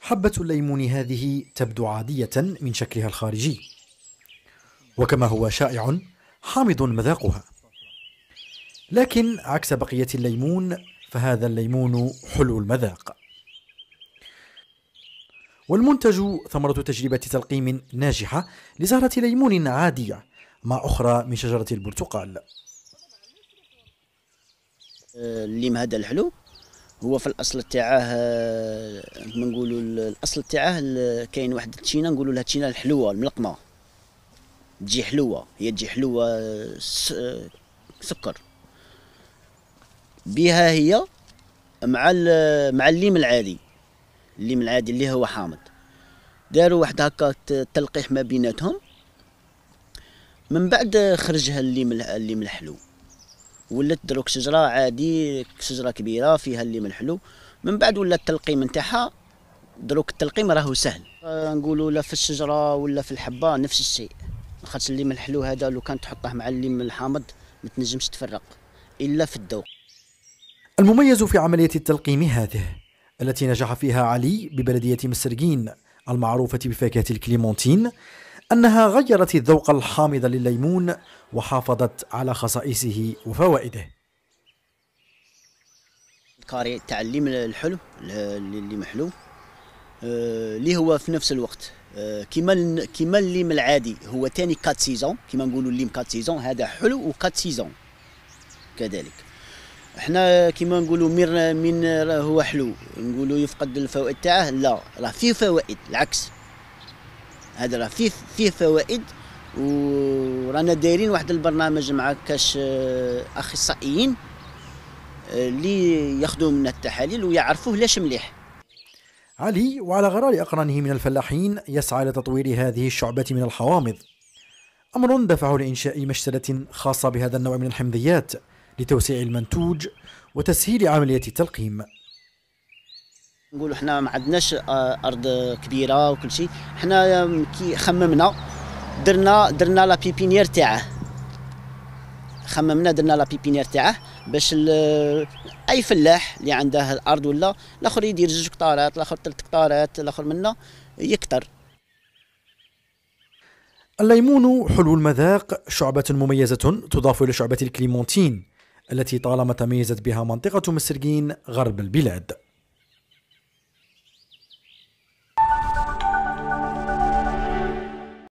حبة الليمون هذه تبدو عادية من شكلها الخارجي وكما هو شائع حامض مذاقها لكن عكس بقية الليمون فهذا الليمون حلو المذاق والمنتج ثمرة تجربة تلقيم ناجحة لزهرة ليمون عادية مع أخرى من شجرة البرتقال الليم هذا الحلو هو في الاصل تاعه كما نقولوا الاصل تاعه كاين واحد التشينه نقولوا لها التشينه الحلوه الملقمه تجي حلوه هي تجي حلوه سكر بها هي مع مع الليم العادي الليم العادي اللي هو حامض داروا واحد هكا تلقيح ما بيناتهم من بعد خرجها الليم الليم الحلو ولات دروك شجره عادي شجره كبيره فيها اللي من حلو من بعد ولا التلقيم نتاعها دروك التلقيم راهو سهل آه، نقولوا لا في الشجره ولا في الحبه نفس الشيء خاطر اللي من الحلو هذا لو كان تحطه مع اللي من الحامض ما تنجمش تفرق الا في الذوق المميز في عمليه التلقيم هذه التي نجح فيها علي ببلديه مسرقين المعروفه بفاكهه الكليمونتين أنها غيرت الذوق الحامض للليمون وحافظت على خصائصه وفوائده كاري تعليم الحلو اللي محلو اللي آه، هو في نفس الوقت آه، كيما كيما الليم العادي هو ثاني كات سيزون كيما نقولوا الليم كات سيزون هذا حلو وكات سيزون كذلك احنا كيما نقولوا من هو حلو نقولوا يفقد الفوائد تاعه لا راه فيه فوائد العكس هذا راه فيه فيه فوائد ورانا دايرين واحد البرنامج مع كاش آه، اخصائيين آه، اللي ياخذوا منا التحاليل ويعرفوه ليش مليح علي وعلى غرار أقرانه من الفلاحين يسعى لتطوير هذه الشعبة من الحوامض أمر دفعه لإنشاء مشتلة خاصة بهذا النوع من الحمضيات لتوسيع المنتوج وتسهيل عملية التلقيم نقولوا حنا ما عندناش آه، ارض كبيره وكل شيء حنا كي خممنا درنا درنا لا بيبينيير تاعه خممنا درنا لا بيبينيير تاعه باش اي فلاح اللي عنده الارض ولا الاخر يدير جوج كطارات الاخر ثلاث كطارات الاخر منا يكثر الليمون حلو المذاق شعبة مميزة تضاف إلى شعبة الكليمونتين التي طالما تميزت بها منطقة مسرقين غرب البلاد